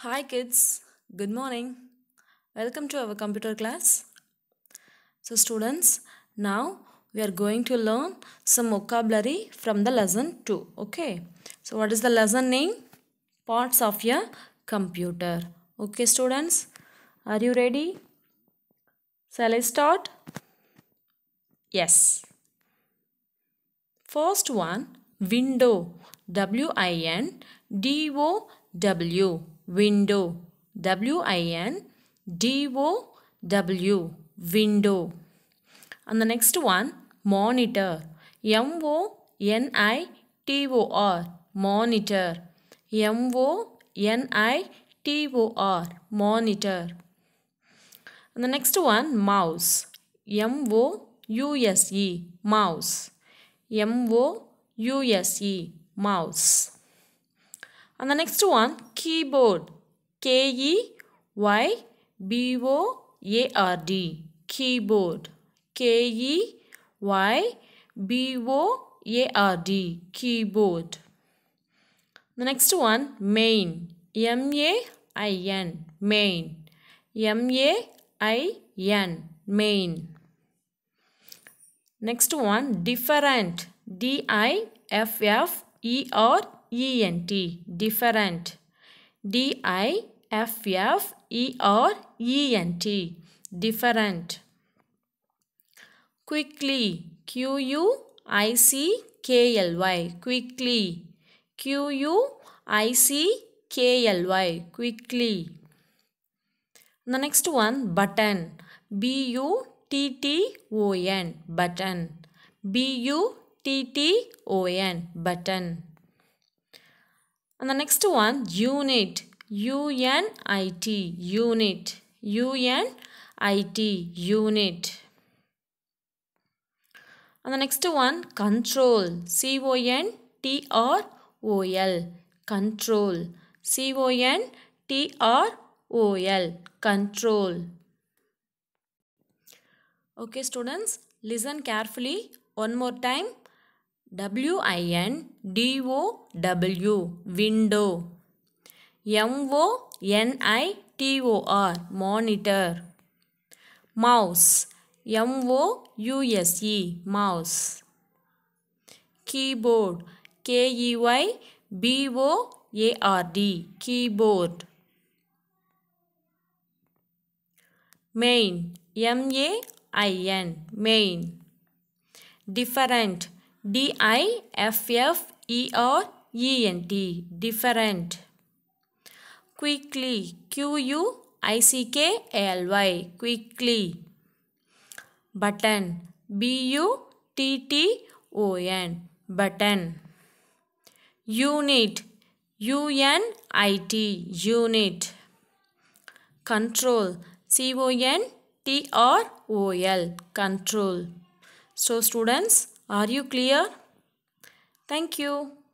Hi kids, good morning. Welcome to our computer class. So students, now we are going to learn some vocabulary from the lesson 2. Okay. So what is the lesson name? Parts of a computer. Okay students, are you ready? Shall I start? Yes. First one, window. W-I-N-D-O-W window w i n d o w window and the next one monitor m o n i t o r monitor m o n i t o r monitor and the next one mouse m o u s e mouse m o u s e mouse and the next one, keyboard. K-E-Y-B-O-A-R-D. Keyboard. K-E-Y-B-O-A-R-D. Keyboard. The next one, main. M-A-I-N. Main. M-A-I-N. Main. Next one, different. D-I-F-F-E-R ENT, different. D-I-F-F-E-R, E-N-T, different. Quickly, Q-U-I-C-K-L-Y, quickly. Q-U-I-C-K-L-Y, quickly. The next one, button. B-U-T-T-O-N, button. B-U-T-T-O-N, button. And the next one, unit. U-N-I-T, unit. U-N-I-T, unit. And the next one, control. C-O-N-T-R-O-L, control. C-O-N-T-R-O-L, control. Okay students, listen carefully one more time. W-I-N-D-O-W, window. M-O-N-I-T-O-R, monitor. Mouse, M-O-U-S-E, mouse. Keyboard, K-E-Y-B-O-A-R-D, keyboard. Main, M-A-I-N, main. Different, D I F F E R E N T different. Quickly Q U I C K L Y quickly. Button B U T T O N button. Unit U N I T unit. Control C O N T R O L control. So students are you clear? Thank you.